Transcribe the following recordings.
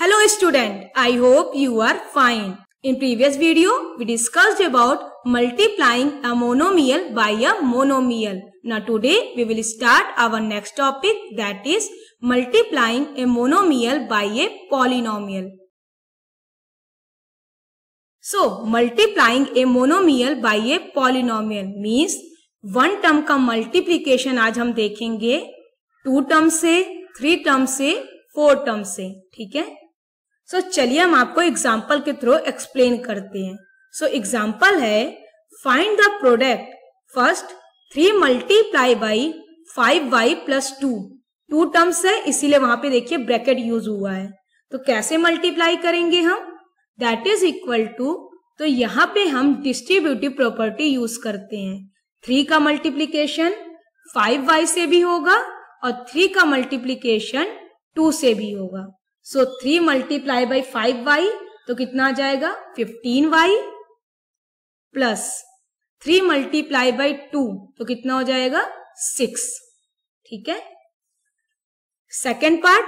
Hello student, I hope you are fine. In previous video, we discussed about multiplying a monomial by a monomial. Now today, we will start our next topic that is multiplying a monomial by a polynomial. So, multiplying a monomial by a polynomial means one term का multiplication आज हम देखेंगे two term से three term से four term से ठीक है सो so, चलिए हम आपको एग्जाम्पल के थ्रू एक्सप्लेन करते हैं सो so, एग्जाम्पल है find the product first three multiply by five y plus two two terms है इसीलिए वहां पे देखिए ब्रैकेट यूज हुआ है तो कैसे मल्टीप्लाई करेंगे हम दैट इज इक्वल टू तो यहाँ पे हम डिस्ट्रीब्यूटिव प्रॉपर्टी यूज करते हैं थ्री का मल्टीप्लीकेशन फाइव वाई से भी होगा और थ्री का मल्टीप्लीकेशन टू से भी होगा so three multiply by five y तो कितना आ जाएगा fifteen y plus three multiply by two तो कितना हो जाएगा सिक्स ठीक है second part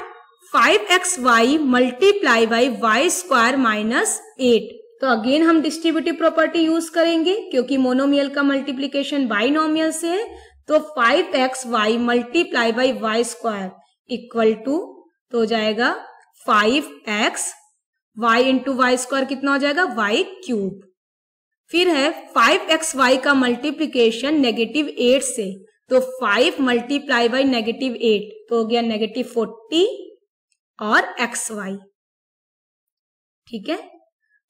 five x y multiply by y square minus eight तो अगेन हम डिस्ट्रीब्यूटिव प्रॉपर्टी यूज करेंगे क्योंकि मोनोमियल का मल्टीप्लीकेशन बाइनोमियल से है तो five x y multiply by y square equal to तो हो जाएगा five x y into Y square कितना हो जाएगा वाई क्यूब फिर है फाइव एक्स वाई का मल्टीप्लीकेशन नेगेटिव एट से तो five multiply by negative eight तो हो गया नेगेटिव फोर्टी और एक्स वाई ठीक है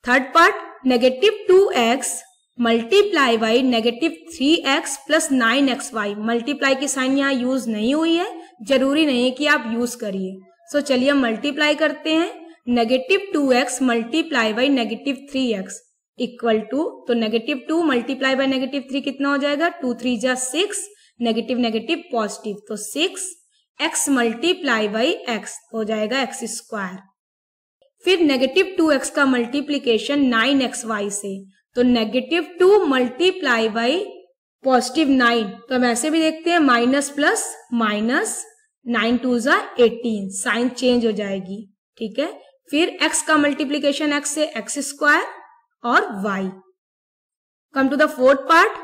third part negative two x multiply by negative three x plus nine x y multiply की साइन यहां यूज नहीं हुई है जरूरी नहीं है कि आप यूज करिए सो so, चलिए हम मल्टीप्लाई करते हैं negative two x multiply by negative three x equal to तो negative two multiply by negative three कितना हो जाएगा टू थ्री जा सिक्स नेगेटिव नेगेटिव पॉजिटिव तो six x multiply by x हो जाएगा एक्स स्क्वायर फिर नेगेटिव टू एक्स का मल्टीप्लीकेशन नाइन एक्स वाई से तो negative two multiply by positive nine तो हम ऐसे भी देखते हैं minus plus minus nine two जो एटीन साइन चेंज हो जाएगी ठीक है फिर एक्स का मल्टीप्लीकेशन एक्स से एक्स स्क्वायर और y come to the fourth part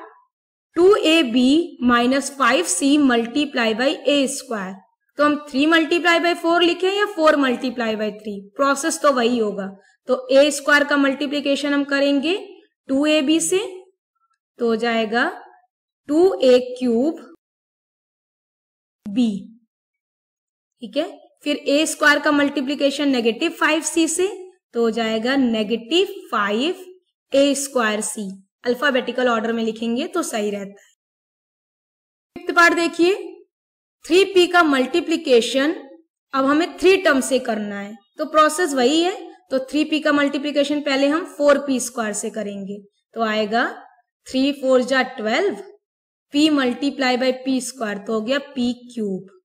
two a b minus five c multiply by a square तो हम थ्री मल्टीप्लाई बाई फोर लिखे या four multiply by three process तो वही होगा तो ए स्क्वायर का मल्टीप्लीकेशन हम करेंगे टू ए बी से तो हो जाएगा टू ए क्यूब बी ठीक है फिर ए स्क्वायर का मल्टीप्लीकेशन नेगेटिव फाइव सी से तो हो जाएगा negative five a square c alphabetical order में लिखेंगे तो सही रहता है फिफ्थ पार्ट देखिए थ्री पी का मल्टीप्लीकेशन अब हमें थ्री टर्म से करना है तो प्रोसेस वही है तो थ्री पी का मल्टीप्लीकेशन पहले हम फोर पी स्क्वायर से करेंगे तो आएगा थ्री फोर जा twelve p multiply by p square तो हो गया पी क्यूब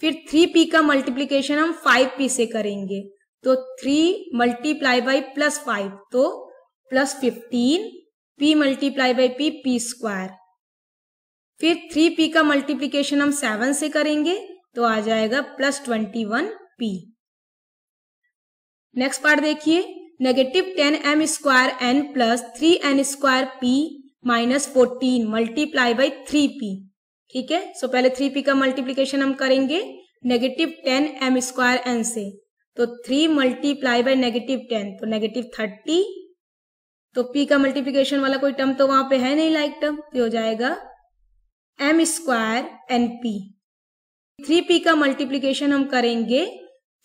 फिर थ्री पी का मल्टीप्लीकेशन हम फाइव पी से करेंगे तो three multiply by plus five तो plus fifteen p multiply by p p square फिर थ्री पी का मल्टीप्लीकेशन हम सेवन से करेंगे तो आ जाएगा plus twenty one p next part देखिए negative ten m square n plus three N square p minus fourteen multiply by three p ठीक है सो पहले थ्री पी का मल्टीप्लीकेशन हम करेंगे negative ten m square n से तो three multiply by negative ten तो नेगेटिव थर्टी तो पी का मल्टीप्लीकेशन वाला कोई टर्म तो वहां पे है नहीं लाइक टर्म तो हो जाएगा m square n p three p का मल्टीप्लीकेशन हम करेंगे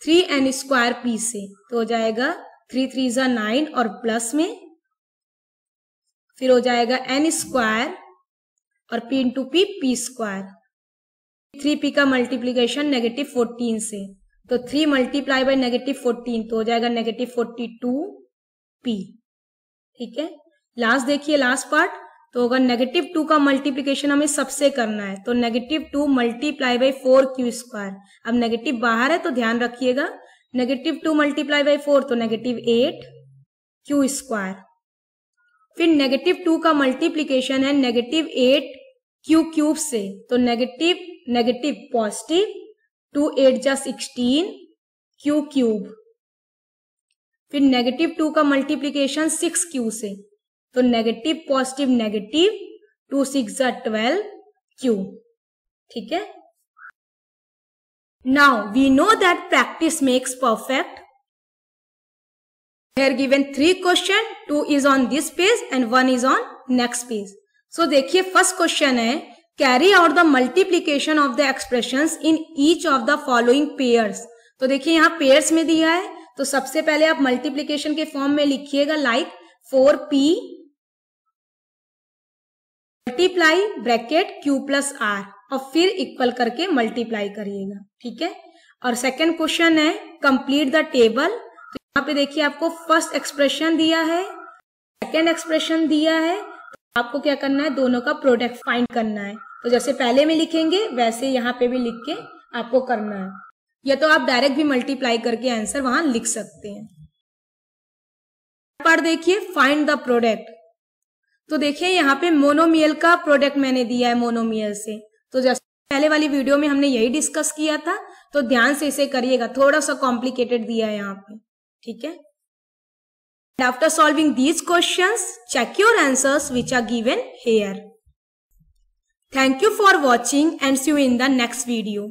थ्री एन स्क्वायर पी से तो हो जाएगा थ्री थ्री जा नाइन और प्लस में फिर हो जाएगा एन स्क्वायर और p into p p square three p का मल्टीप्लीकेशन नेगेटिव फोर्टीन से तो three multiply by negative fourteen तो हो जाएगा नेगेटिव फोर्टी टू पी ठीक है लास्ट देखिए लास्ट पार्ट तो होगा नेगेटिव टू का मल्टीप्लीकेशन हमें सबसे करना है तो negative two multiply by four q square अब नेगेटिव बाहर है तो ध्यान रखिएगा negative two multiply by four तो नेगेटिव एट क्यू स्क्वायर फिर नेगेटिव टू का मल्टीप्लीकेशन है नेगेटिव एट क्यू क्यूब से तो negative negative positive two eight जा सिक्सटीन क्यू क्यूब फिर नेगेटिव टू का मल्टीप्लीकेशन सिक्स क्यू से तो negative positive negative two six जा ट्वेल्व क्यू ठीक है now we know that practice makes perfect here given three question two is on this page and one is on next page so देखिए first question है carry out the multiplication of the expression in each of the following pairs तो देखिए यहाँ pairs में दिया है तो सबसे पहले आप मल्टीप्लीकेशन के फॉर्म में लिखिएगा like four p multiply bracket q plus r और फिर इक्वल करके मल्टीप्लाई करिएगा ठीक है और सेकेंड क्वेश्चन है कंप्लीट द टेबल तो यहाँ पे देखिए आपको फर्स्ट एक्सप्रेशन दिया है सेकेंड एक्सप्रेशन दिया है आपको क्या करना है दोनों का प्रोडक्ट फाइंड करना है तो जैसे पहले में लिखेंगे वैसे यहाँ पे भी लिख के आपको करना है या तो आप डायरेक्ट भी मल्टीप्लाई करके आंसर वहां लिख सकते हैं पर देखिए फाइंड द प्रोडक्ट तो देखिए यहाँ पे मोनोमियल का प्रोडक्ट मैंने दिया है मोनोमियल से तो जैसे पहले वाली वीडियो में हमने यही डिस्कस किया था तो ध्यान से इसे करिएगा थोड़ा सा कॉम्प्लिकेटेड दिया है यहाँ पे ठीक है And after solving these questions, check your answers which are given here. Thank you for watching and see you in the next video.